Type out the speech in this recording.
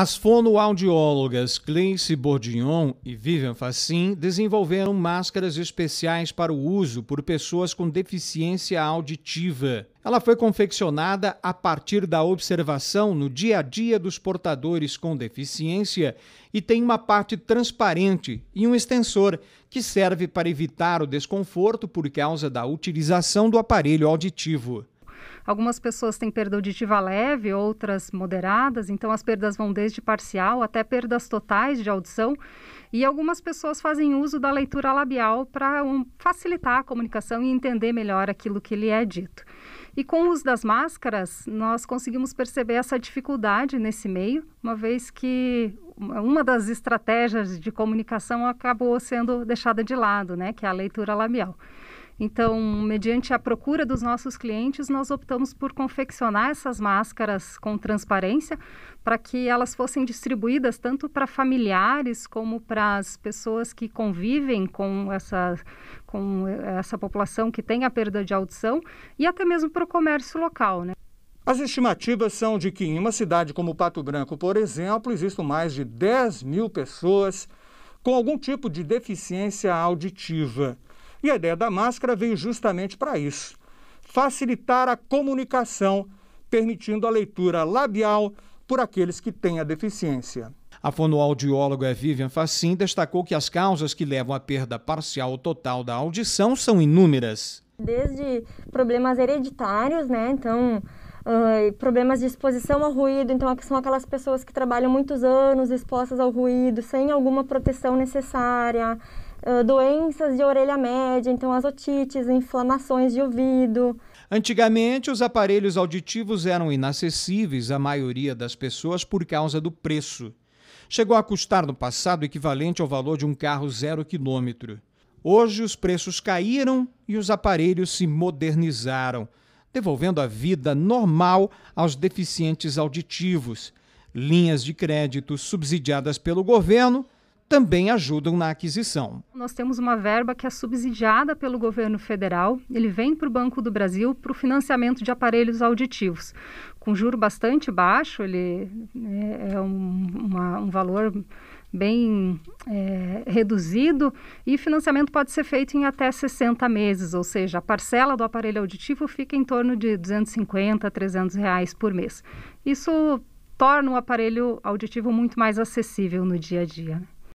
As fonoaudiólogas Cleice Bordignon e Vivian Facin desenvolveram máscaras especiais para o uso por pessoas com deficiência auditiva. Ela foi confeccionada a partir da observação no dia a dia dos portadores com deficiência e tem uma parte transparente e um extensor que serve para evitar o desconforto por causa da utilização do aparelho auditivo. Algumas pessoas têm perda auditiva leve, outras moderadas, então as perdas vão desde parcial até perdas totais de audição. E algumas pessoas fazem uso da leitura labial para um, facilitar a comunicação e entender melhor aquilo que lhe é dito. E com o uso das máscaras, nós conseguimos perceber essa dificuldade nesse meio, uma vez que uma das estratégias de comunicação acabou sendo deixada de lado, né, que é a leitura labial. Então, mediante a procura dos nossos clientes, nós optamos por confeccionar essas máscaras com transparência para que elas fossem distribuídas tanto para familiares como para as pessoas que convivem com essa, com eh, essa população que tem a perda de audição e até mesmo para o comércio local. Né? As estimativas são de que em uma cidade como Pato Branco, por exemplo, existam mais de 10 mil pessoas com algum tipo de deficiência auditiva. E a ideia da máscara veio justamente para isso facilitar a comunicação, permitindo a leitura labial por aqueles que têm a deficiência. A fonoaudióloga Vivian Facin destacou que as causas que levam à perda parcial ou total da audição são inúmeras. Desde problemas hereditários, né? Então, Uh, problemas de exposição ao ruído, então são aquelas pessoas que trabalham muitos anos expostas ao ruído, sem alguma proteção necessária doenças de orelha média, então as otites, inflamações de ouvido. Antigamente, os aparelhos auditivos eram inacessíveis à maioria das pessoas por causa do preço. Chegou a custar no passado o equivalente ao valor de um carro zero quilômetro. Hoje, os preços caíram e os aparelhos se modernizaram, devolvendo a vida normal aos deficientes auditivos. Linhas de crédito subsidiadas pelo governo também ajudam na aquisição. Nós temos uma verba que é subsidiada pelo governo federal, ele vem para o Banco do Brasil para o financiamento de aparelhos auditivos. Com juro bastante baixo, ele né, é um, uma, um valor bem é, reduzido e financiamento pode ser feito em até 60 meses, ou seja, a parcela do aparelho auditivo fica em torno de 250 a 300 reais por mês. Isso torna o aparelho auditivo muito mais acessível no dia a dia. Né.